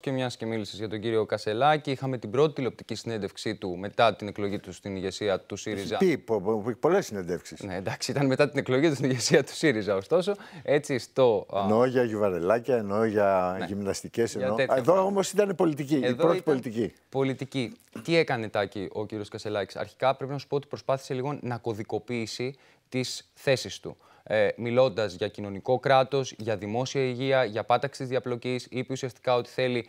Και μιας και μίλησες για τον κύριο Κασελάκη, είχαμε την πρώτη τηλεοπτική συνέντευξή του μετά την εκλογή του στην ηγεσία του ΣΥΡΙΖΑ. Τι, πολλές συνέντευξεις. Ναι, εντάξει, ήταν μετά την εκλογή του στην ηγεσία του ΣΥΡΙΖΑ, ωστόσο. Έτσι στο. Εννοώ για γιουβαρελάκια, εννοώ για ναι. γυμναστικές. Εννοώ... Εδώ όμως ήταν πολιτική. η πρώτη πολιτική. Πολιτική. Τι έκανε τάκι ο κύριος Κασελάκης. Αρχικά πρέπει να σου πω ότι προσπάθησε λίγο να κωδικοποιήσει τις θέσεις του ε, μιλώντας για κοινωνικό κράτος, για δημόσια υγεία, για πάταξη τη διαπλοκής. Είπε ουσιαστικά ότι θέλει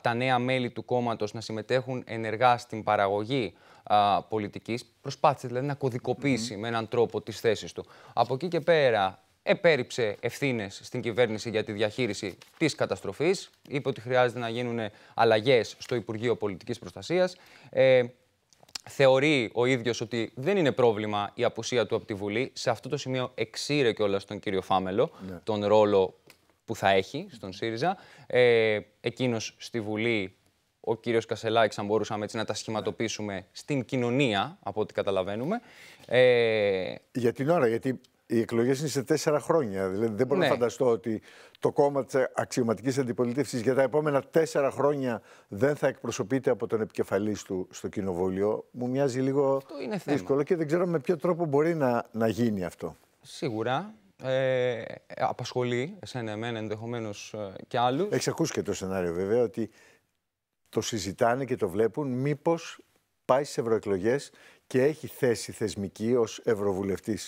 τα νέα μέλη του κόμματος να συμμετέχουν ενεργά στην παραγωγή πολιτικής. Προσπάθησε δηλαδή να κωδικοποιήσει με έναν τρόπο τις θέσεις του. Από εκεί και πέρα, επέριψε ευθύνες στην κυβέρνηση για τη διαχείριση της καταστροφής. Είπε ότι χρειάζεται να γίνουν αλλαγές στο Υπουργείο Πολιτικής Προστασίας. Ε, θεωρεί ο ίδιος ότι δεν είναι πρόβλημα η απουσία του από τη Βουλή. Σε αυτό το σημείο εξήρε όλα στον κύριο Φάμελο, ναι. τον ρόλο που θα έχει στον ΣΥΡΙΖΑ. Ε, εκείνος στη Βουλή, ο κύριος Κασελάκης, αν μπορούσαμε έτσι να τα σχηματοποιήσουμε, στην κοινωνία, από ό,τι καταλαβαίνουμε. Ε... Για την ώρα, γιατί οι εκλογές είναι σε τέσσερα χρόνια. Δηλαδή δεν μπορώ να ναι. φανταστώ ότι το κόμμα της αξιωματικής αντιπολίτευσης για τα επόμενα τέσσερα χρόνια δεν θα εκπροσωπείται από τον επικεφαλής του στο κοινοβούλιο. Μου μοιάζει λίγο δύσκολο και δεν ξέρω με ποιο τρόπο μπορεί να, να γίνει αυτό. Σίγουρα. Ε, απασχολεί εσένα, εμένα ενδεχομένως ε, και άλλους. Έχεις ακούσει και το σενάριο βέβαια ότι το συζητάνε και το βλέπουν. Μήπως πάει στι ευρωεκλογές και έχει θέση θεσμική ως Ευρωβουλευτής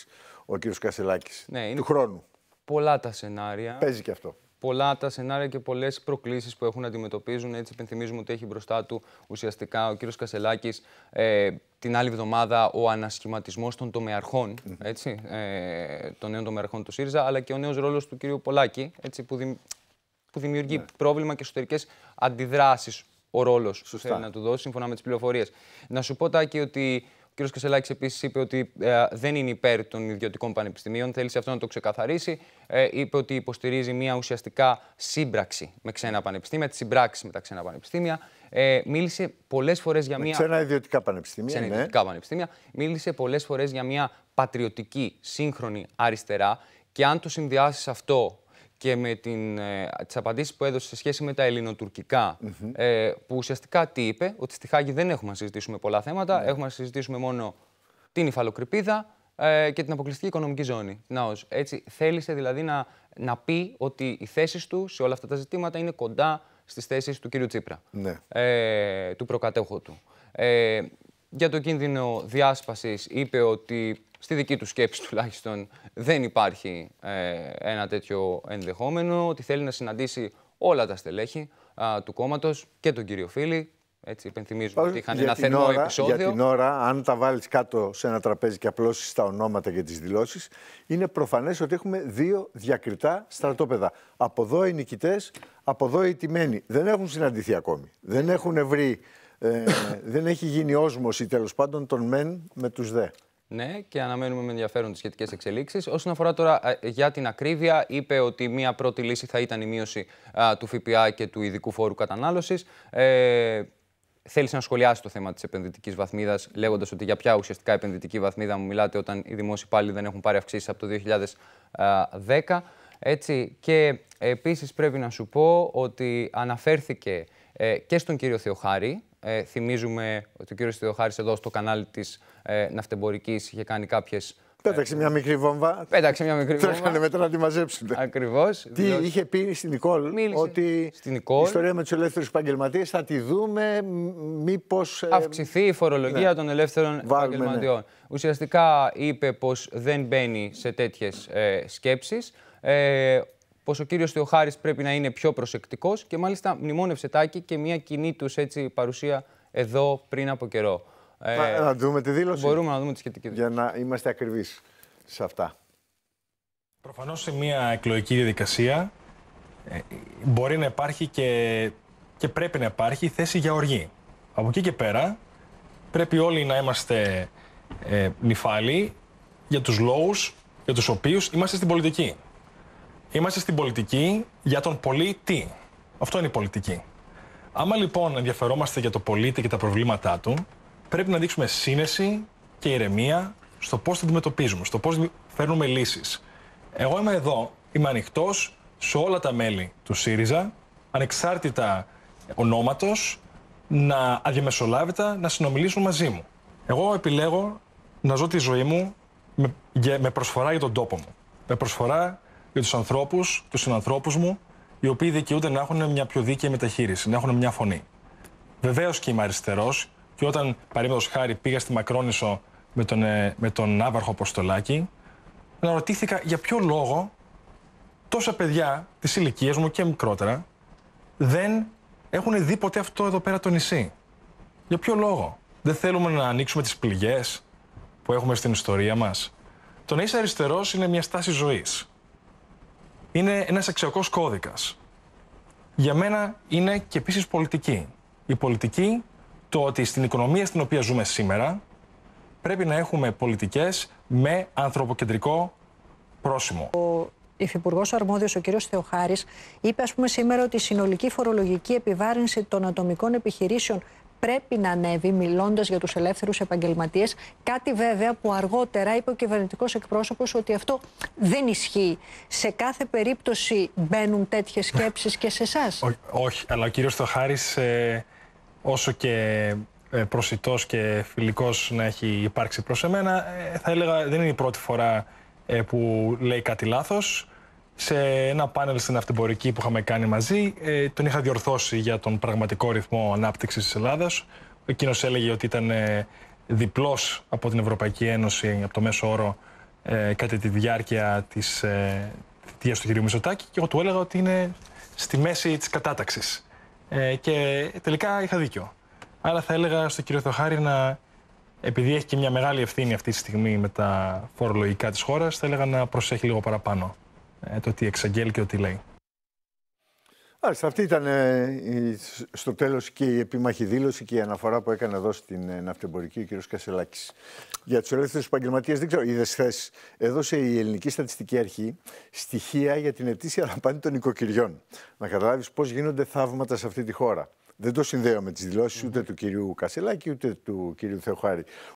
ο κ. Κασελάκης ναι, του χρόνου. Πολλά τα σενάρια. Παίζει και αυτό. Πολλά τα σενάρια και πολλές προκλήσεις που έχουν να αντιμετωπίζουν. Έτσι, υπενθυμίζουμε ότι έχει μπροστά του ουσιαστικά ο κ. Κασελάκης ε, την άλλη εβδομάδα ο ανασχηματισμός των τομεαρχών, έτσι, ε, των νέων τομεαρχών του ΣΥΡΙΖΑ, αλλά και ο νέος ρόλος του κ. Πολάκη, έτσι, που, που δημιουργεί ναι. πρόβλημα και εσωτερικές αντιδράσεις ο ρόλος που θέλει να του δώσει, σύμφωνα με τις πληροφορίες. Να σου πω, Τάκη, ότι ο κ. Κασελάκης επίσης είπε ότι ε, δεν είναι υπέρ των ιδιωτικών πανεπιστημίων. Θέλει αυτό να το ξεκαθαρίσει. Ε, είπε ότι υποστηρίζει μια ουσιαστικά σύμπραξη με ξένα πανεπιστήμια, τη συμπράξη με τα ξένα πανεπιστήμια. Ε, μίλησε πολλές φορές για μια. Ξένα ιδιωτικά πανεπιστήμια. Ξένα ναι. ιδιωτικά πανεπιστήμια. Μίλησε πολλές φορές για μια πατριωτική, σύγχρονη αριστερά. Και αν το συνδυάσεις αυτό και με την, ε, που έδωσε σε σχέση με τα ελληνοτουρκικά, ε, που ουσιαστικά τι είπε, ότι στη Χάγη δεν έχουμε να συζητήσουμε πολλά θέματα, ναι. έχουμε να συζητήσουμε μόνο την υφαλοκρηπίδα ε, και την αποκλειστική οικονομική ζώνη, Να, Έτσι, θέλησε δηλαδή να, να πει ότι οι θέσεις του σε όλα αυτά τα ζητήματα είναι κοντά στις θέσεις του κύριου Τσίπρα, ναι. ε, του προκατέχου του. Ε, για το κίνδυνο διάσπασης είπε ότι στη δική του σκέψη τουλάχιστον δεν υπάρχει ε, ένα τέτοιο ενδεχόμενο, ότι θέλει να συναντήσει όλα τα στελέχη του κόμματος και τον κύριο Φίλη. Έτσι, υπενθυμίζουμε ότι είχαν ένα θερμό ώρα, επεισόδιο. Για την ώρα, αν τα βάλεις κάτω σε ένα τραπέζι και απλώσεις τα ονόματα και τις δηλώσεις, είναι προφανές ότι έχουμε δύο διακριτά στρατόπεδα. Από εδώ οι νικητές, από εδώ οι τιμένοι. Δεν έχουν συναντηθεί ακόμη. Δεν έχουν βρει ε, δεν έχει γίνει όσμωση τέλος πάντων των μεν με τους δε. Ναι, και αναμένουμε με ενδιαφέρον τις σχετικές εξελίξεις. Όσον αφορά τώρα ε, για την ακρίβεια, είπε ότι μία πρώτη λύση θα ήταν η μείωση του ΦΠΑ και του ειδικού φόρου κατανάλωσης. Ε, θέλησε να σχολιάσεις το θέμα της επενδυτικής βαθμίδας, λέγοντας ότι για ποια ουσιαστικά επενδυτική βαθμίδα μου μιλάτε, όταν οι δημόσιοι πάλι δεν έχουν πάρει αυξήσεις από το 2010. Έτσι. Και επίσης πρέπει να σου πω ότι αναφέρθηκε ε, και στον κύριο Θεοχάρη, ε, θυμίζουμε ότι ο κύριος Θεοχάρης εδώ στο κανάλι της ε, Ναυτεμπορικής είχε κάνει κάποιες. Ε, Πέταξε μια μικρή βόμβα. Πέταξε μια μικρή βόμβα. Τρέχανε μετά να τη μαζέψουν. Ακριβώς. Τι είχε πει στην Νικόλ, ότι στην η ιστορία με τους ελεύθερους επαγγελματίες θα τη δούμε μήπως. Ε, Αυξηθεί η φορολογία ναι. των ελεύθερων ναι. επαγγελματιών. Ουσιαστικά είπε πως δεν μπαίνει σε τέτοιες ε, σκέψεις. Ε, πως ο κύριος Θεοχάρης πρέπει να είναι πιο προσεκτικός και μάλιστα μνημόνευσε τάκι και μια κοινή τους παρουσία εδώ πριν από καιρό. Ε, να δούμε τη δήλωση. Μπορούμε να δούμε τη σχετική δήλωση. Για να είμαστε ακριβείς σε αυτά. Προφανώς σε μια εκλογική διαδικασία ε, μπορεί να υπάρχει και, και πρέπει να υπάρχει θέση για οργή. Από εκεί και πέρα πρέπει όλοι να είμαστε ε, νυφάλοι για τους λόγους για τους οποίους είμαστε στην πολιτική. Είμαστε στην πολιτική για τον πολίτη. Αυτό είναι η πολιτική. Άμα λοιπόν ενδιαφερόμαστε για το πολίτη και τα προβλήματά του, πρέπει να δείξουμε σύνεση και ηρεμία στο πώς το αντιμετωπίζουμε, στο πώς φέρνουμε λύσεις. Εγώ είμαι εδώ, είμαι ανοιχτός σε όλα τα μέλη του ΣΥΡΙΖΑ, ανεξάρτητα ονόματος, να αδιαμεσολάβητα να συνομιλήσουν μαζί μου. Εγώ επιλέγω να ζω τη ζωή μου με προσφορά για τον τόπο μου. Με προσφορά για τους ανθρώπους, τους συνανθρώπους μου, οι οποίοι δικαιούνται να έχουν μια πιο δίκαιη μεταχείριση, να έχουν μια φωνή. Βεβαίως και είμαι αριστερός και όταν παρήμοντο χάρη πήγα στη Μακρόνισο με τον, ε, με τον Άβαρχο Αποστολάκη, αναρωτήθηκα για ποιο λόγο τόσα παιδιά της ηλικίας μου και μικρότερα δεν έχουν δει ποτέ αυτό εδώ πέρα το νησί. Για ποιο λόγο. Δεν θέλουμε να ανοίξουμε τις πληγές που έχουμε στην ιστορία μας. Το να είσαι αριστερός είναι μια στάση ζωής είναι ένας αξιακό κώδικας. Για μένα είναι και επίσης πολιτική. Η πολιτική, το ότι στην οικονομία στην οποία ζούμε σήμερα, πρέπει να έχουμε πολιτικές με ανθρωποκεντρικό πρόσημο. Ο υφυπουργός Αρμόδιος, ο κ. Θεοχάρης, είπε ας πούμε σήμερα ότι η συνολική φορολογική επιβάρυνση των ατομικών επιχειρήσεων πρέπει να ανέβει, μιλώντας για τους ελεύθερους επαγγελματίες. Κάτι βέβαια που αργότερα είπε ο κυβερνητικός εκπρόσωπος ότι αυτό δεν ισχύει. Σε κάθε περίπτωση μπαίνουν τέτοιες ναι. σκέψεις και σε εσάς. Όχι, αλλά ο κύριος Στοχάρη, ε, όσο και προσιτό ε, προσιτός και φιλικός να έχει υπάρξει προς εμένα, ε, θα έλεγα δεν είναι η πρώτη φορά που λέει κάτι λάθος σε ένα πάνελ στην αυτεμπορική που είχαμε κάνει μαζί, ε, τον είχα διορθώσει για τον πραγματικό ρυθμό ανάπτυξης της Ελλάδας. Εκείνος έλεγε ότι ήταν ε, διπλός από την Ευρωπαϊκή Ένωση, από το μέσο όρο, ε, κατά τη διάρκεια της ε, θητείας του κ. Μητσοτάκη. Και εγώ του έλεγα ότι είναι στη μέση της κατάταξης. Ε, και τελικά είχα δίκιο. Άρα θα έλεγα στον κύριο Θεοχάρη να. Επειδή έχει και μια μεγάλη ευθύνη αυτή τη στιγμή με τα φορολογικά της χώρας, θα έλεγα να προσέχει λίγο παραπάνω. Ε, το τι εξαγγέλει και ότι λέει. Άρα, αυτή ήταν ε, στο τέλος και η επίμαχη δήλωση και η αναφορά που έκανε εδώ στην ε, ναυτεμπορική ο κ. Κασελάκης. Για τους ελεύθερους επαγγελματίες, δεν ξέρω, είδες χθες, έδωσε η Ελληνική Στατιστική Αρχή στοιχεία για την ετήσια αναπάντη των οικοκυριών. Να καταλάβεις πώς γίνονται θαύματα σε αυτή τη χώρα. Δεν το συνδέω με τις δηλώσεις ούτε του κυρίου Κασελάκη ούτε του κυρίου Θεοχάρη.